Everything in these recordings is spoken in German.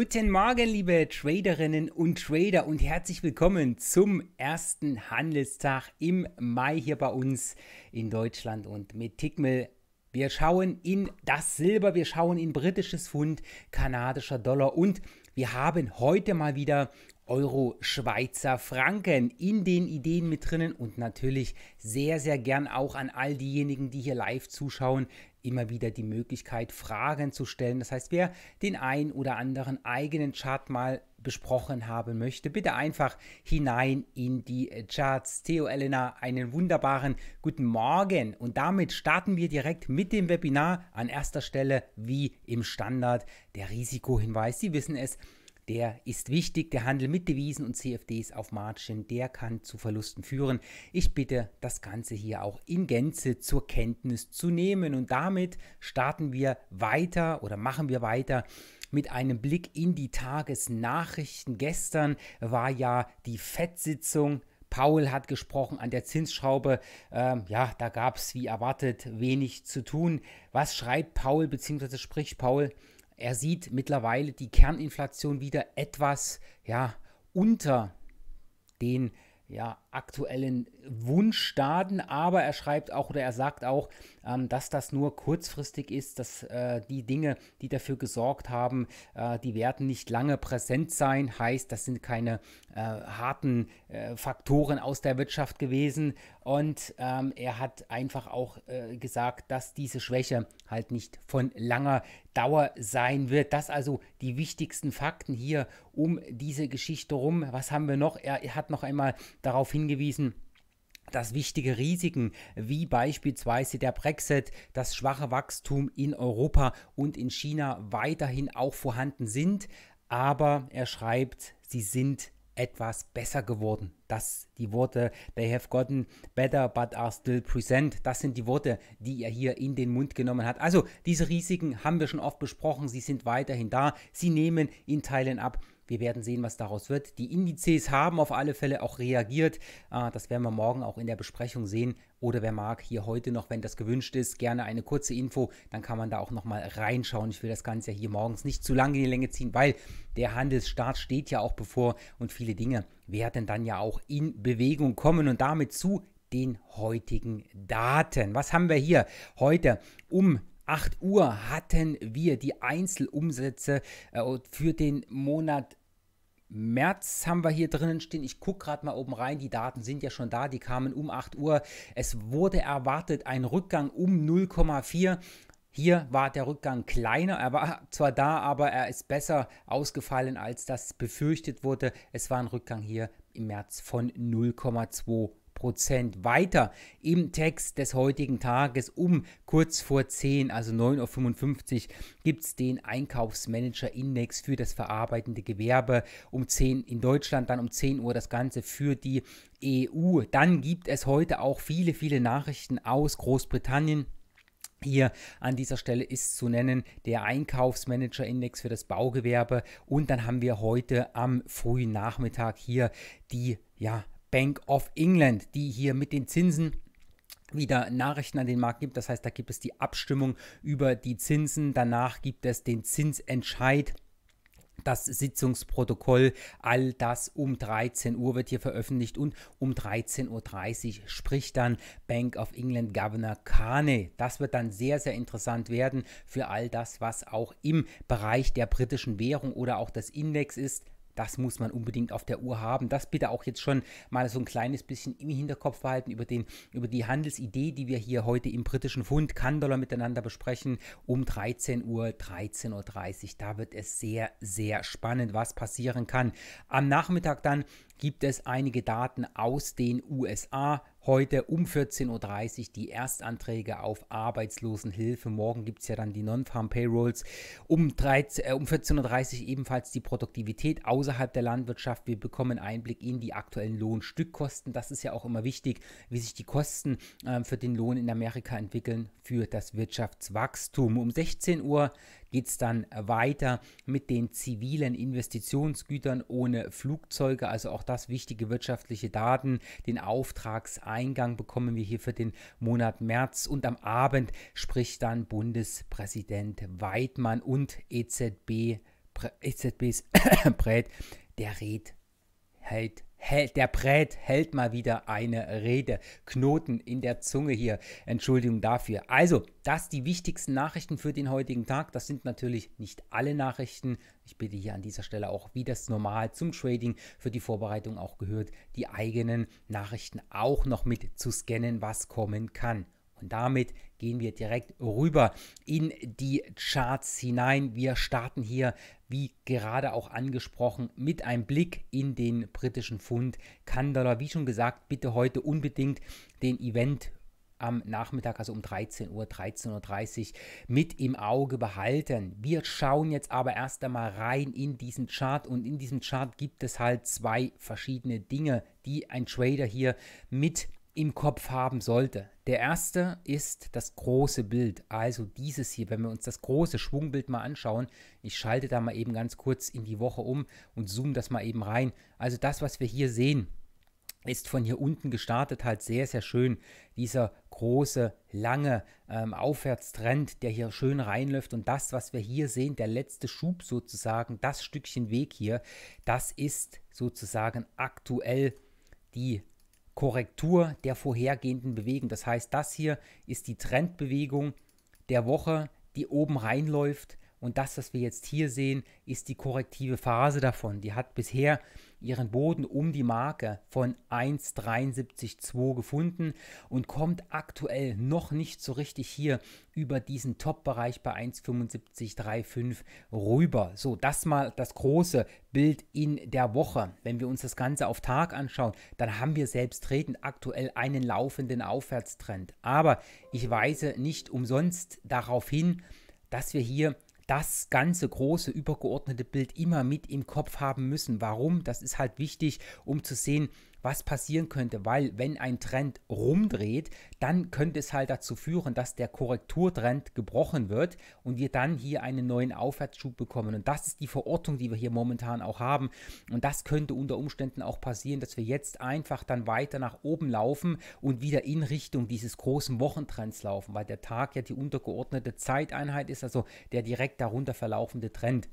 Guten Morgen, liebe Traderinnen und Trader und herzlich willkommen zum ersten Handelstag im Mai hier bei uns in Deutschland und mit Tickmill. Wir schauen in das Silber, wir schauen in britisches Pfund, kanadischer Dollar und wir haben heute mal wieder Euro Schweizer Franken in den Ideen mit drinnen und natürlich sehr, sehr gern auch an all diejenigen, die hier live zuschauen, immer wieder die Möglichkeit, Fragen zu stellen. Das heißt, wer den ein oder anderen eigenen Chart mal besprochen haben möchte, bitte einfach hinein in die äh, Charts. Theo Elena, einen wunderbaren guten Morgen. Und damit starten wir direkt mit dem Webinar. An erster Stelle, wie im Standard, der Risikohinweis. Sie wissen es, der ist wichtig. Der Handel mit Devisen und CFDs auf Margin, der kann zu Verlusten führen. Ich bitte, das Ganze hier auch in Gänze zur Kenntnis zu nehmen. Und damit starten wir weiter oder machen wir weiter mit einem Blick in die Tagesnachrichten. Gestern war ja die FED-Sitzung. Paul hat gesprochen an der Zinsschraube. Ähm, ja, da gab es wie erwartet wenig zu tun. Was schreibt Paul bzw. spricht Paul? Er sieht mittlerweile die Kerninflation wieder etwas ja, unter den ja, aktuellen Wunschdaten, aber er schreibt auch oder er sagt auch, ähm, dass das nur kurzfristig ist, dass äh, die Dinge, die dafür gesorgt haben, äh, die werden nicht lange präsent sein. Heißt, das sind keine äh, harten äh, Faktoren aus der Wirtschaft gewesen. Und ähm, er hat einfach auch äh, gesagt, dass diese Schwäche halt nicht von langer Dauer sein wird. Das also die wichtigsten Fakten hier um diese Geschichte rum. Was haben wir noch? Er, er hat noch einmal darauf hingewiesen, hingewiesen, dass wichtige Risiken wie beispielsweise der Brexit, das schwache Wachstum in Europa und in China weiterhin auch vorhanden sind, aber er schreibt, sie sind etwas besser geworden. Das die Worte, they have gotten better but are still present. Das sind die Worte, die er hier in den Mund genommen hat. Also diese Risiken haben wir schon oft besprochen, sie sind weiterhin da, sie nehmen in Teilen ab, wir werden sehen, was daraus wird. Die Indizes haben auf alle Fälle auch reagiert. Ah, das werden wir morgen auch in der Besprechung sehen. Oder wer mag, hier heute noch, wenn das gewünscht ist, gerne eine kurze Info. Dann kann man da auch nochmal reinschauen. Ich will das Ganze ja hier morgens nicht zu lange in die Länge ziehen, weil der Handelsstart steht ja auch bevor und viele Dinge werden dann ja auch in Bewegung kommen und damit zu den heutigen Daten. Was haben wir hier heute um 8 Uhr hatten wir die Einzelumsätze äh, für den Monat März haben wir hier drinnen stehen. Ich gucke gerade mal oben rein. Die Daten sind ja schon da. Die kamen um 8 Uhr. Es wurde erwartet ein Rückgang um 0,4. Hier war der Rückgang kleiner, er war zwar da, aber er ist besser ausgefallen, als das befürchtet wurde. Es war ein Rückgang hier im März von 0,2 Prozent weiter im Text des heutigen Tages um kurz vor 10, also 9.55 Uhr, gibt es den Einkaufsmanager-Index für das verarbeitende Gewerbe um 10 in Deutschland, dann um 10 Uhr das Ganze für die EU. Dann gibt es heute auch viele, viele Nachrichten aus Großbritannien. Hier an dieser Stelle ist zu nennen der Einkaufsmanager-Index für das Baugewerbe. Und dann haben wir heute am frühen Nachmittag hier die ja, Bank of England, die hier mit den Zinsen wieder Nachrichten an den Markt gibt. Das heißt, da gibt es die Abstimmung über die Zinsen. Danach gibt es den Zinsentscheid das Sitzungsprotokoll, all das um 13 Uhr wird hier veröffentlicht und um 13.30 Uhr spricht dann Bank of England Governor Carney. Das wird dann sehr, sehr interessant werden für all das, was auch im Bereich der britischen Währung oder auch des Index ist. Das muss man unbedingt auf der Uhr haben. Das bitte auch jetzt schon mal so ein kleines bisschen im Hinterkopf behalten über, den, über die Handelsidee, die wir hier heute im britischen Fund Kandollar miteinander besprechen um 13 Uhr, 13.30 Uhr. Da wird es sehr, sehr spannend, was passieren kann. Am Nachmittag dann gibt es einige Daten aus den USA heute um 14.30 Uhr die Erstanträge auf Arbeitslosenhilfe. Morgen gibt es ja dann die Non-Farm-Payrolls. Um, äh, um 14.30 Uhr ebenfalls die Produktivität außerhalb der Landwirtschaft. Wir bekommen Einblick in die aktuellen Lohnstückkosten. Das ist ja auch immer wichtig, wie sich die Kosten äh, für den Lohn in Amerika entwickeln für das Wirtschaftswachstum. Um 16 Uhr geht es dann äh, weiter mit den zivilen Investitionsgütern ohne Flugzeuge, also auch das wichtige wirtschaftliche Daten. Den Auftragseingang bekommen wir hier für den Monat März und am Abend spricht dann Bundespräsident Weidmann und EZB, EZBs Brett, der Red hält der Brät hält mal wieder eine Rede. Knoten in der Zunge hier. Entschuldigung dafür. Also, das die wichtigsten Nachrichten für den heutigen Tag. Das sind natürlich nicht alle Nachrichten. Ich bitte hier an dieser Stelle auch, wie das normal zum Trading für die Vorbereitung auch gehört, die eigenen Nachrichten auch noch mit zu scannen, was kommen kann. Und damit gehen wir direkt rüber in die Charts hinein. Wir starten hier, wie gerade auch angesprochen, mit einem Blick in den britischen Pfund. Kandala, wie schon gesagt, bitte heute unbedingt den Event am Nachmittag, also um 13 Uhr, 13.30 Uhr mit im Auge behalten. Wir schauen jetzt aber erst einmal rein in diesen Chart und in diesem Chart gibt es halt zwei verschiedene Dinge, die ein Trader hier mit im Kopf haben sollte. Der erste ist das große Bild, also dieses hier, wenn wir uns das große Schwungbild mal anschauen. Ich schalte da mal eben ganz kurz in die Woche um und zoome das mal eben rein. Also das, was wir hier sehen, ist von hier unten gestartet halt sehr, sehr schön. Dieser große, lange ähm, Aufwärtstrend, der hier schön reinläuft. Und das, was wir hier sehen, der letzte Schub sozusagen, das Stückchen Weg hier, das ist sozusagen aktuell die Korrektur der vorhergehenden Bewegung. Das heißt, das hier ist die Trendbewegung der Woche, die oben reinläuft. Und das, was wir jetzt hier sehen, ist die korrektive Phase davon. Die hat bisher ihren Boden um die Marke von 1,73,2 gefunden und kommt aktuell noch nicht so richtig hier über diesen Top-Bereich bei 1,75,35 rüber. So, das mal das große Bild in der Woche. Wenn wir uns das Ganze auf Tag anschauen, dann haben wir selbstredend aktuell einen laufenden Aufwärtstrend. Aber ich weise nicht umsonst darauf hin, dass wir hier das ganze große übergeordnete Bild immer mit im Kopf haben müssen. Warum? Das ist halt wichtig, um zu sehen, was passieren könnte, weil wenn ein Trend rumdreht, dann könnte es halt dazu führen, dass der Korrekturtrend gebrochen wird und wir dann hier einen neuen Aufwärtsschub bekommen. Und das ist die Verortung, die wir hier momentan auch haben. Und das könnte unter Umständen auch passieren, dass wir jetzt einfach dann weiter nach oben laufen und wieder in Richtung dieses großen Wochentrends laufen, weil der Tag ja die untergeordnete Zeiteinheit ist, also der direkt darunter verlaufende Trend.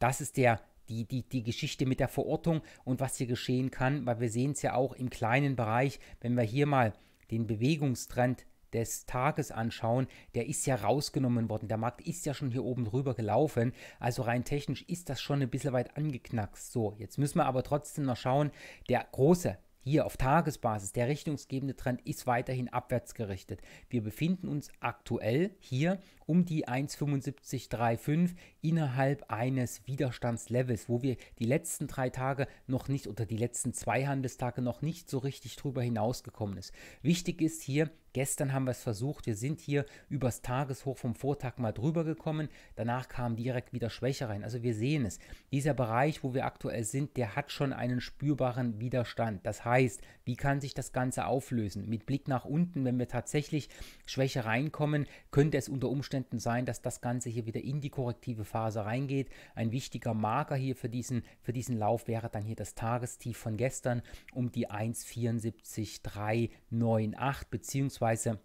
Das ist der die, die, die Geschichte mit der Verortung und was hier geschehen kann, weil wir sehen es ja auch im kleinen Bereich, wenn wir hier mal den Bewegungstrend des Tages anschauen, der ist ja rausgenommen worden. Der Markt ist ja schon hier oben drüber gelaufen. Also rein technisch ist das schon ein bisschen weit angeknackst. So, jetzt müssen wir aber trotzdem noch schauen, der große hier auf Tagesbasis, der richtungsgebende Trend ist weiterhin abwärts gerichtet. Wir befinden uns aktuell hier um die 1,7535 innerhalb eines Widerstandslevels, wo wir die letzten drei Tage noch nicht oder die letzten zwei Handelstage noch nicht so richtig drüber hinausgekommen ist. Wichtig ist hier, gestern haben wir es versucht, wir sind hier übers Tageshoch vom Vortag mal drüber gekommen, danach kam direkt wieder Schwäche rein. Also wir sehen es, dieser Bereich, wo wir aktuell sind, der hat schon einen spürbaren Widerstand. Das heißt, wie kann sich das Ganze auflösen? Mit Blick nach unten, wenn wir tatsächlich Schwäche reinkommen, könnte es unter Umständen sein, dass das Ganze hier wieder in die korrektive Phase reingeht. Ein wichtiger Marker hier für diesen, für diesen Lauf wäre dann hier das Tagestief von gestern um die 1,74398 beziehungsweise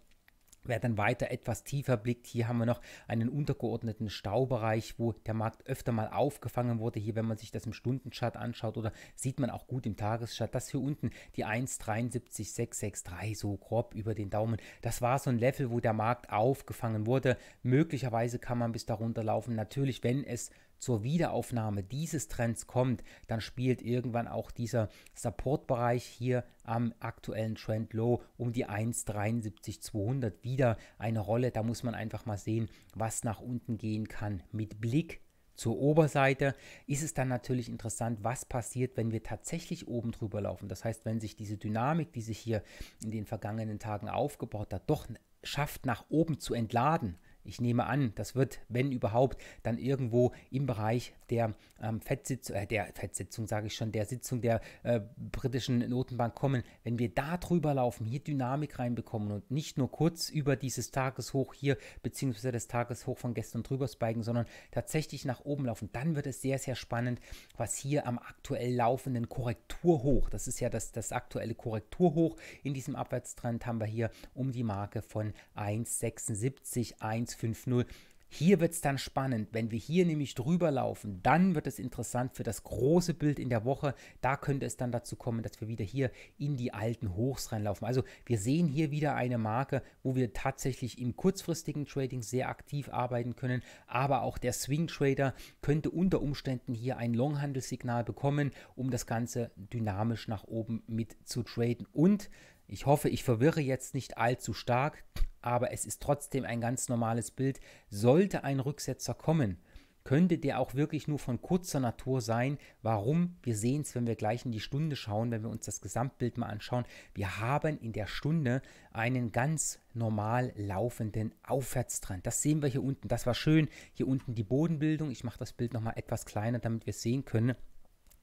Wer dann weiter etwas tiefer blickt, hier haben wir noch einen untergeordneten Staubereich, wo der Markt öfter mal aufgefangen wurde. Hier, wenn man sich das im Stundenchart anschaut oder sieht man auch gut im Tageschart, dass hier unten die 1,73663 so grob über den Daumen. Das war so ein Level, wo der Markt aufgefangen wurde. Möglicherweise kann man bis darunter laufen. Natürlich, wenn es zur Wiederaufnahme dieses Trends kommt, dann spielt irgendwann auch dieser Supportbereich hier am aktuellen Trend Low um die 1,73,200 wieder eine Rolle. Da muss man einfach mal sehen, was nach unten gehen kann mit Blick zur Oberseite ist es dann natürlich interessant, was passiert, wenn wir tatsächlich oben drüber laufen. Das heißt, wenn sich diese Dynamik, die sich hier in den vergangenen Tagen aufgebaut hat, doch schafft, nach oben zu entladen, ich nehme an, das wird, wenn überhaupt, dann irgendwo im Bereich der ähm, Fettsitzung, äh, der Fettsitzung sage ich schon, der Sitzung der äh, britischen Notenbank kommen, wenn wir da drüber laufen, hier Dynamik reinbekommen und nicht nur kurz über dieses Tageshoch hier beziehungsweise das Tageshoch von gestern drüber spiken, sondern tatsächlich nach oben laufen, dann wird es sehr, sehr spannend, was hier am aktuell laufenden Korrekturhoch, das ist ja das, das aktuelle Korrekturhoch in diesem Abwärtstrend, haben wir hier um die Marke von 1,76, 1,50 hier wird es dann spannend. Wenn wir hier nämlich drüber laufen, dann wird es interessant für das große Bild in der Woche. Da könnte es dann dazu kommen, dass wir wieder hier in die alten Hochs reinlaufen. Also wir sehen hier wieder eine Marke, wo wir tatsächlich im kurzfristigen Trading sehr aktiv arbeiten können. Aber auch der Swing Trader könnte unter Umständen hier ein Longhandelssignal bekommen, um das Ganze dynamisch nach oben mit zu traden. Und ich hoffe, ich verwirre jetzt nicht allzu stark, aber es ist trotzdem ein ganz normales Bild. Sollte ein Rücksetzer kommen, könnte der auch wirklich nur von kurzer Natur sein. Warum? Wir sehen es, wenn wir gleich in die Stunde schauen, wenn wir uns das Gesamtbild mal anschauen. Wir haben in der Stunde einen ganz normal laufenden Aufwärtstrend. Das sehen wir hier unten. Das war schön. Hier unten die Bodenbildung. Ich mache das Bild nochmal etwas kleiner, damit wir es sehen können.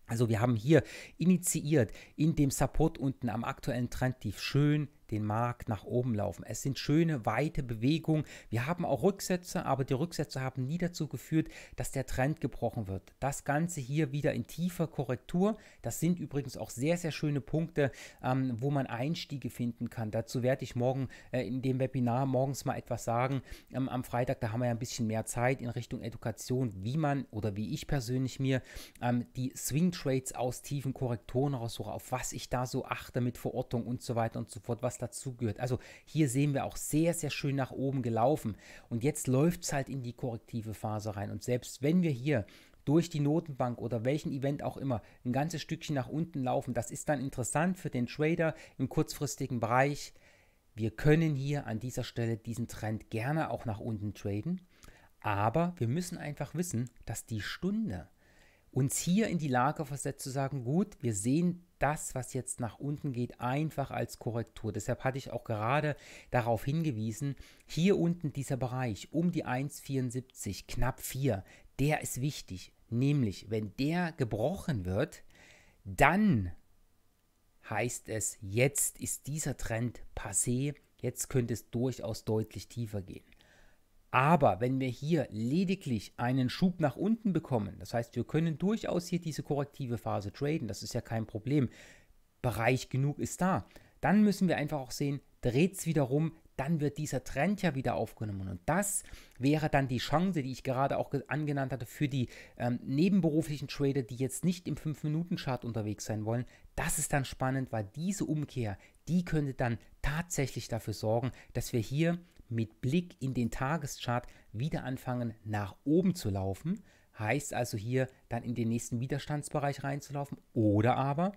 Also wir haben hier initiiert in dem Support unten am aktuellen Trend Trendtief schön den Markt nach oben laufen. Es sind schöne, weite Bewegungen. Wir haben auch Rücksätze, aber die Rücksätze haben nie dazu geführt, dass der Trend gebrochen wird. Das Ganze hier wieder in tiefer Korrektur. Das sind übrigens auch sehr, sehr schöne Punkte, ähm, wo man Einstiege finden kann. Dazu werde ich morgen äh, in dem Webinar morgens mal etwas sagen. Ähm, am Freitag, da haben wir ja ein bisschen mehr Zeit in Richtung Education, wie man oder wie ich persönlich mir ähm, die Swing Trades aus tiefen Korrekturen raussuche, auf was ich da so achte mit Verortung und so weiter und so fort, was was dazugehört. Also hier sehen wir auch sehr, sehr schön nach oben gelaufen. Und jetzt läuft es halt in die korrektive Phase rein. Und selbst wenn wir hier durch die Notenbank oder welchen Event auch immer ein ganzes Stückchen nach unten laufen, das ist dann interessant für den Trader im kurzfristigen Bereich. Wir können hier an dieser Stelle diesen Trend gerne auch nach unten traden, aber wir müssen einfach wissen, dass die Stunde uns hier in die Lage versetzt zu sagen, gut, wir sehen das, was jetzt nach unten geht, einfach als Korrektur. Deshalb hatte ich auch gerade darauf hingewiesen, hier unten dieser Bereich um die 1,74, knapp 4, der ist wichtig. Nämlich, wenn der gebrochen wird, dann heißt es, jetzt ist dieser Trend passé, jetzt könnte es durchaus deutlich tiefer gehen. Aber wenn wir hier lediglich einen Schub nach unten bekommen, das heißt, wir können durchaus hier diese korrektive Phase traden, das ist ja kein Problem, Bereich genug ist da, dann müssen wir einfach auch sehen, dreht es wieder rum, dann wird dieser Trend ja wieder aufgenommen. Und das wäre dann die Chance, die ich gerade auch angenannt hatte, für die ähm, nebenberuflichen Trader, die jetzt nicht im 5-Minuten-Chart unterwegs sein wollen. Das ist dann spannend, weil diese Umkehr, die könnte dann tatsächlich dafür sorgen, dass wir hier mit Blick in den Tageschart wieder anfangen nach oben zu laufen. Heißt also hier dann in den nächsten Widerstandsbereich reinzulaufen oder aber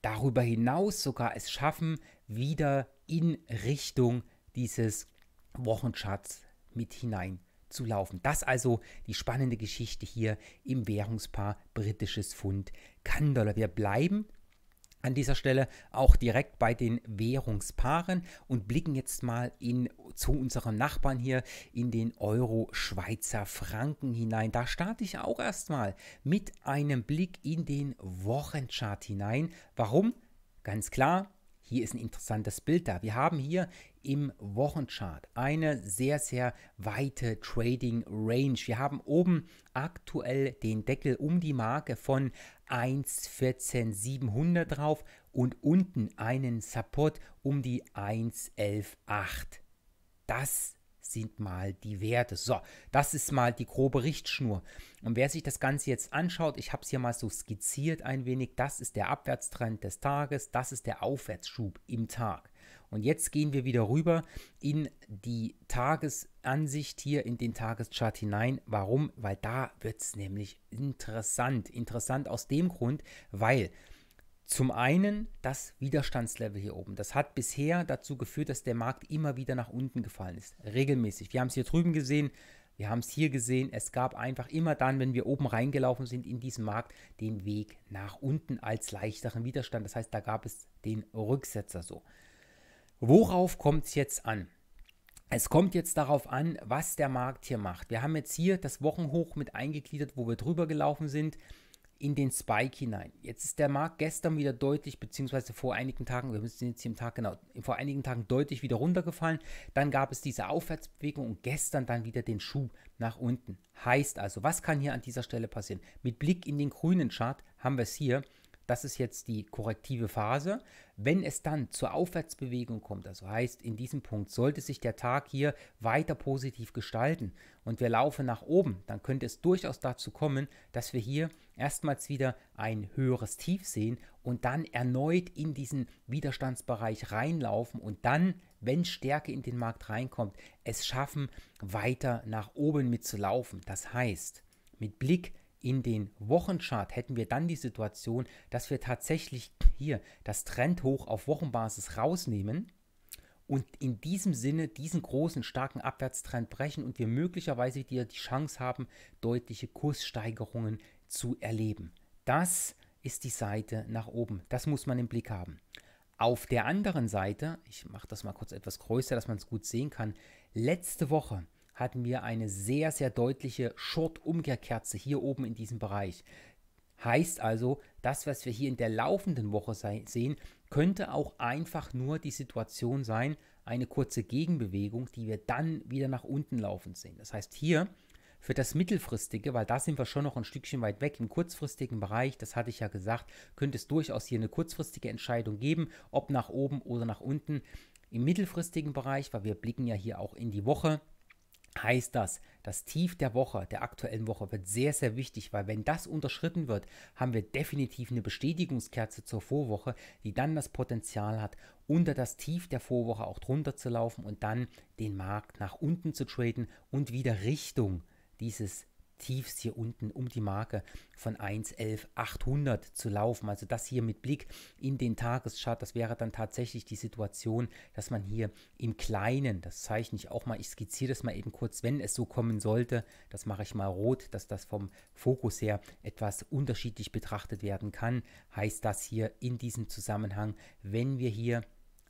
darüber hinaus sogar es schaffen, wieder in Richtung dieses Wochencharts mit hinein zu laufen. Das also die spannende Geschichte hier im Währungspaar britisches Pfund Kann-Dollar. Wir bleiben an dieser Stelle auch direkt bei den Währungspaaren und blicken jetzt mal in, zu unserem Nachbarn hier in den Euro-Schweizer Franken hinein. Da starte ich auch erstmal mit einem Blick in den Wochenchart hinein. Warum? Ganz klar, hier ist ein interessantes Bild da. Wir haben hier im Wochenchart. Eine sehr, sehr weite Trading Range. Wir haben oben aktuell den Deckel um die Marke von 1,14700 drauf und unten einen Support um die 1,118. Das sind mal die Werte. So, das ist mal die grobe Richtschnur. Und wer sich das Ganze jetzt anschaut, ich habe es hier mal so skizziert ein wenig, das ist der Abwärtstrend des Tages, das ist der Aufwärtsschub im Tag. Und jetzt gehen wir wieder rüber in die Tagesansicht hier in den Tageschart hinein. Warum? Weil da wird es nämlich interessant. Interessant aus dem Grund, weil zum einen das Widerstandslevel hier oben. Das hat bisher dazu geführt, dass der Markt immer wieder nach unten gefallen ist. Regelmäßig. Wir haben es hier drüben gesehen. Wir haben es hier gesehen, es gab einfach immer dann, wenn wir oben reingelaufen sind in diesem Markt, den Weg nach unten als leichteren Widerstand. Das heißt, da gab es den Rücksetzer so. Worauf kommt es jetzt an? Es kommt jetzt darauf an, was der Markt hier macht. Wir haben jetzt hier das Wochenhoch mit eingegliedert, wo wir drüber gelaufen sind, in den Spike hinein. Jetzt ist der Markt gestern wieder deutlich, beziehungsweise vor einigen Tagen, wir sind jetzt hier im Tag genau, vor einigen Tagen deutlich wieder runtergefallen. Dann gab es diese Aufwärtsbewegung und gestern dann wieder den Schub nach unten. Heißt also, was kann hier an dieser Stelle passieren? Mit Blick in den grünen Chart haben wir es hier. Das ist jetzt die korrektive Phase. Wenn es dann zur Aufwärtsbewegung kommt, also heißt, in diesem Punkt sollte sich der Tag hier weiter positiv gestalten und wir laufen nach oben, dann könnte es durchaus dazu kommen, dass wir hier erstmals wieder ein höheres Tief sehen und dann erneut in diesen Widerstandsbereich reinlaufen und dann, wenn Stärke in den Markt reinkommt, es schaffen, weiter nach oben mitzulaufen. Das heißt, mit Blick in den Wochenchart hätten wir dann die Situation, dass wir tatsächlich hier das Trendhoch auf Wochenbasis rausnehmen und in diesem Sinne diesen großen, starken Abwärtstrend brechen und wir möglicherweise wieder die Chance haben, deutliche Kurssteigerungen zu erleben. Das ist die Seite nach oben. Das muss man im Blick haben. Auf der anderen Seite, ich mache das mal kurz etwas größer, dass man es gut sehen kann, letzte Woche hatten wir eine sehr, sehr deutliche Short-Umkehrkerze hier oben in diesem Bereich. Heißt also, das, was wir hier in der laufenden Woche sehen, könnte auch einfach nur die Situation sein, eine kurze Gegenbewegung, die wir dann wieder nach unten laufen sehen. Das heißt, hier für das mittelfristige, weil da sind wir schon noch ein Stückchen weit weg im kurzfristigen Bereich, das hatte ich ja gesagt, könnte es durchaus hier eine kurzfristige Entscheidung geben, ob nach oben oder nach unten. Im mittelfristigen Bereich, weil wir blicken ja hier auch in die Woche, heißt das, das Tief der Woche, der aktuellen Woche, wird sehr, sehr wichtig, weil wenn das unterschritten wird, haben wir definitiv eine Bestätigungskerze zur Vorwoche, die dann das Potenzial hat, unter das Tief der Vorwoche auch drunter zu laufen und dann den Markt nach unten zu traden und wieder Richtung dieses tiefst hier unten um die Marke von 1.11.800 zu laufen. Also das hier mit Blick in den Tageschart, das wäre dann tatsächlich die Situation, dass man hier im Kleinen, das zeichne ich auch mal, ich skizziere das mal eben kurz, wenn es so kommen sollte, das mache ich mal rot, dass das vom Fokus her etwas unterschiedlich betrachtet werden kann, heißt das hier in diesem Zusammenhang, wenn wir hier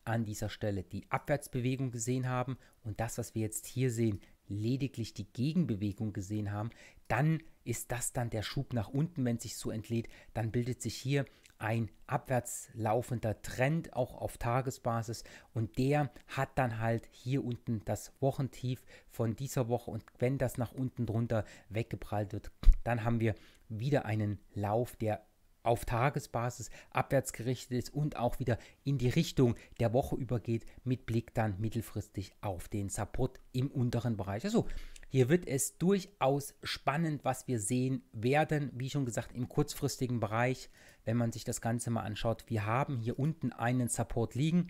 an dieser Stelle die Abwärtsbewegung gesehen haben und das, was wir jetzt hier sehen, lediglich die Gegenbewegung gesehen haben, dann ist das dann der Schub nach unten, wenn sich so entlädt, dann bildet sich hier ein abwärts laufender Trend auch auf Tagesbasis und der hat dann halt hier unten das Wochentief von dieser Woche und wenn das nach unten drunter weggeprallt wird, dann haben wir wieder einen Lauf, der auf Tagesbasis abwärts gerichtet ist und auch wieder in die Richtung der Woche übergeht, mit Blick dann mittelfristig auf den Support im unteren Bereich. Also hier wird es durchaus spannend, was wir sehen werden. Wie schon gesagt, im kurzfristigen Bereich, wenn man sich das Ganze mal anschaut, wir haben hier unten einen Support liegen,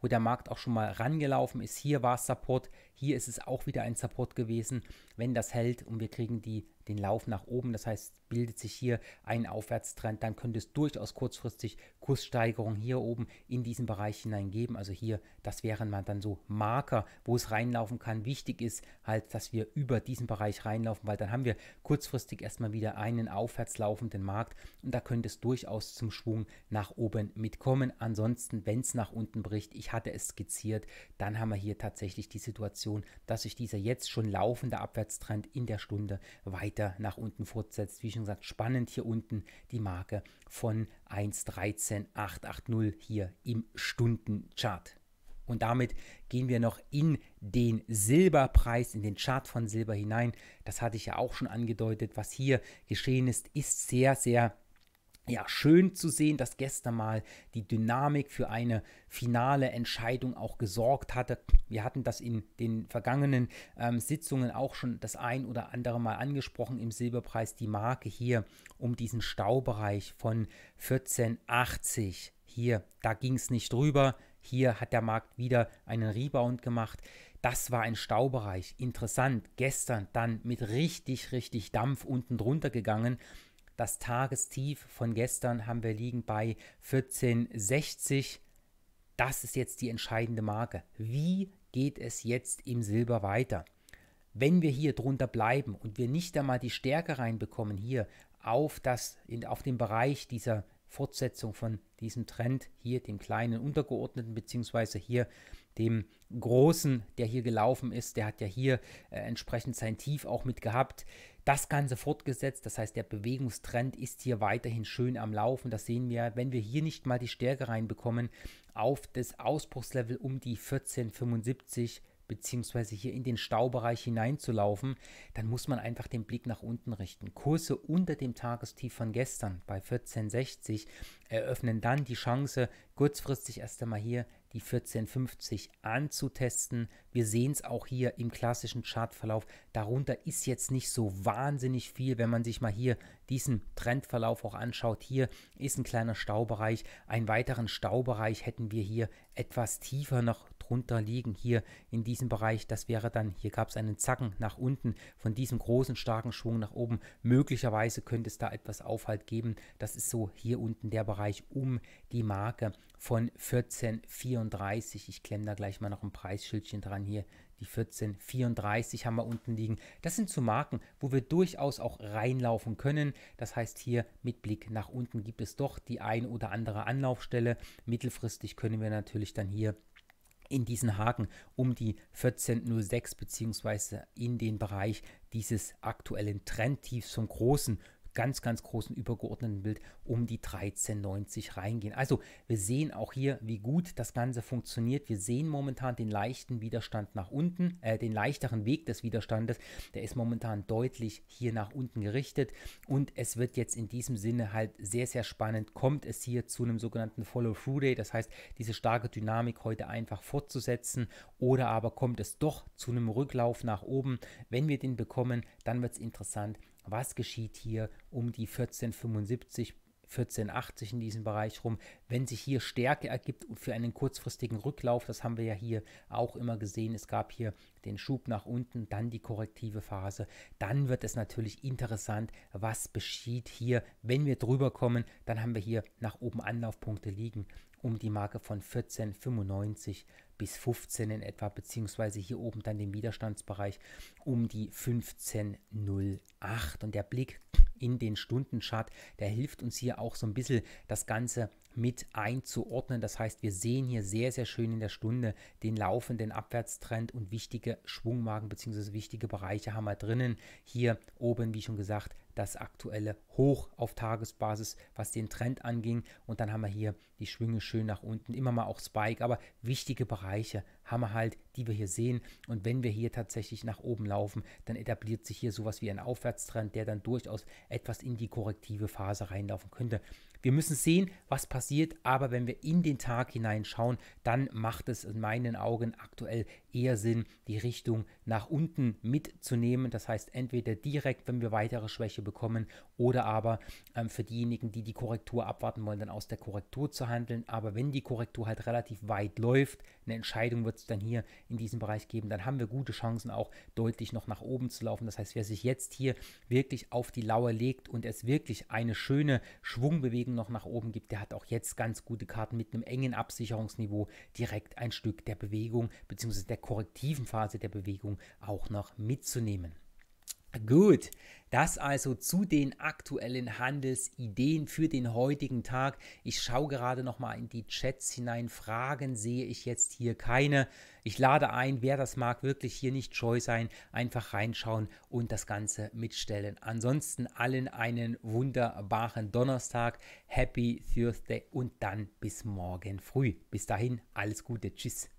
wo der Markt auch schon mal rangelaufen ist. Hier war es Support, hier ist es auch wieder ein Support gewesen. Wenn das hält und wir kriegen die den Lauf nach oben. Das heißt, bildet sich hier ein Aufwärtstrend, dann könnte es durchaus kurzfristig Kurssteigerungen hier oben in diesen Bereich hinein geben. Also hier, das wären dann so Marker, wo es reinlaufen kann. Wichtig ist halt, dass wir über diesen Bereich reinlaufen, weil dann haben wir kurzfristig erstmal wieder einen aufwärts laufenden Markt und da könnte es durchaus zum Schwung nach oben mitkommen. Ansonsten, wenn es nach unten bricht, ich hatte es skizziert, dann haben wir hier tatsächlich die Situation, dass sich dieser jetzt schon laufende Abwärtstrend in der Stunde weiter weiter nach unten fortsetzt. Wie schon gesagt, spannend hier unten die Marke von 1.13880 hier im Stundenchart. Und damit gehen wir noch in den Silberpreis, in den Chart von Silber hinein. Das hatte ich ja auch schon angedeutet. Was hier geschehen ist, ist sehr, sehr ja, schön zu sehen, dass gestern mal die Dynamik für eine finale Entscheidung auch gesorgt hatte. Wir hatten das in den vergangenen ähm, Sitzungen auch schon das ein oder andere Mal angesprochen im Silberpreis, die Marke hier um diesen Staubereich von 14,80. Hier, da ging es nicht drüber. Hier hat der Markt wieder einen Rebound gemacht. Das war ein Staubereich. Interessant. Gestern dann mit richtig, richtig Dampf unten drunter gegangen. Das Tagestief von gestern haben wir liegen bei 1460. Das ist jetzt die entscheidende Marke. Wie geht es jetzt im Silber weiter? Wenn wir hier drunter bleiben und wir nicht einmal die Stärke reinbekommen hier auf, das, in, auf den Bereich dieser Fortsetzung von diesem Trend hier, dem kleinen untergeordneten, beziehungsweise hier dem Großen, der hier gelaufen ist, der hat ja hier äh, entsprechend sein Tief auch mit gehabt. Das Ganze fortgesetzt, das heißt, der Bewegungstrend ist hier weiterhin schön am Laufen. Das sehen wir, wenn wir hier nicht mal die Stärke reinbekommen, auf das Ausbruchslevel um die 1475 beziehungsweise hier in den Staubereich hineinzulaufen, dann muss man einfach den Blick nach unten richten. Kurse unter dem Tagestief von gestern bei 1460 eröffnen dann die Chance, kurzfristig erst einmal hier die 1450 anzutesten. Wir sehen es auch hier im klassischen Chartverlauf. Darunter ist jetzt nicht so wahnsinnig viel, wenn man sich mal hier diesen Trendverlauf auch anschaut. Hier ist ein kleiner Staubereich. Einen weiteren Staubereich hätten wir hier etwas tiefer noch drunter liegen. Hier in diesem Bereich, das wäre dann, hier gab es einen Zacken nach unten von diesem großen starken Schwung nach oben. Möglicherweise könnte es da etwas Aufhalt geben. Das ist so hier unten der Bereich um die Marke von 1434. Ich klemme da gleich mal noch ein Preisschildchen dran hier. Die 1434 haben wir unten liegen. Das sind so Marken, wo wir durchaus auch reinlaufen können. Das heißt, hier mit Blick nach unten gibt es doch die ein oder andere Anlaufstelle. Mittelfristig können wir natürlich dann hier in diesen Haken um die 1406 bzw. in den Bereich dieses aktuellen Trendtiefs vom großen ganz, ganz großen übergeordneten Bild um die 1390 reingehen. Also wir sehen auch hier, wie gut das Ganze funktioniert. Wir sehen momentan den leichten Widerstand nach unten, äh, den leichteren Weg des Widerstandes. Der ist momentan deutlich hier nach unten gerichtet und es wird jetzt in diesem Sinne halt sehr, sehr spannend. Kommt es hier zu einem sogenannten Follow-Through-Day, das heißt, diese starke Dynamik heute einfach fortzusetzen oder aber kommt es doch zu einem Rücklauf nach oben. Wenn wir den bekommen, dann wird es interessant, was geschieht hier um die 1475, 1480 in diesem Bereich rum. Wenn sich hier Stärke ergibt für einen kurzfristigen Rücklauf, das haben wir ja hier auch immer gesehen, es gab hier den Schub nach unten, dann die korrektive Phase, dann wird es natürlich interessant, was geschieht hier, wenn wir drüber kommen, dann haben wir hier nach oben Anlaufpunkte liegen um die Marke von 1495 bis 15 in etwa, beziehungsweise hier oben dann den Widerstandsbereich um die 15,08. Und der Blick in den Stundenchart, der hilft uns hier auch so ein bisschen das Ganze mit einzuordnen. Das heißt, wir sehen hier sehr, sehr schön in der Stunde den laufenden Abwärtstrend und wichtige Schwungmarken bzw. wichtige Bereiche haben wir drinnen. Hier oben, wie schon gesagt, das aktuelle Hoch auf Tagesbasis, was den Trend anging. Und dann haben wir hier die Schwünge schön nach unten, immer mal auch Spike, aber wichtige Bereiche haben wir halt, die wir hier sehen. Und wenn wir hier tatsächlich nach oben laufen, dann etabliert sich hier sowas wie ein Aufwärtstrend, der dann durchaus etwas in die korrektive Phase reinlaufen könnte. Wir müssen sehen, was passiert, aber wenn wir in den Tag hineinschauen, dann macht es in meinen Augen aktuell eher Sinn, die Richtung nach unten mitzunehmen. Das heißt, entweder direkt, wenn wir weitere Schwäche bekommen, oder aber ähm, für diejenigen, die die Korrektur abwarten wollen, dann aus der Korrektur zu handeln. Aber wenn die Korrektur halt relativ weit läuft, eine Entscheidung wird es dann hier in diesem Bereich geben, dann haben wir gute Chancen auch deutlich noch nach oben zu laufen. Das heißt, wer sich jetzt hier wirklich auf die Lauer legt und es wirklich eine schöne Schwungbewegung noch nach oben gibt, der hat auch jetzt ganz gute Karten mit einem engen Absicherungsniveau direkt ein Stück der Bewegung bzw. der korrektiven Phase der Bewegung auch noch mitzunehmen. Gut, das also zu den aktuellen Handelsideen für den heutigen Tag. Ich schaue gerade noch mal in die Chats hinein. Fragen sehe ich jetzt hier keine. Ich lade ein, wer das mag, wirklich hier nicht scheu sein, einfach reinschauen und das Ganze mitstellen. Ansonsten allen einen wunderbaren Donnerstag, Happy Thursday und dann bis morgen früh. Bis dahin alles Gute, tschüss.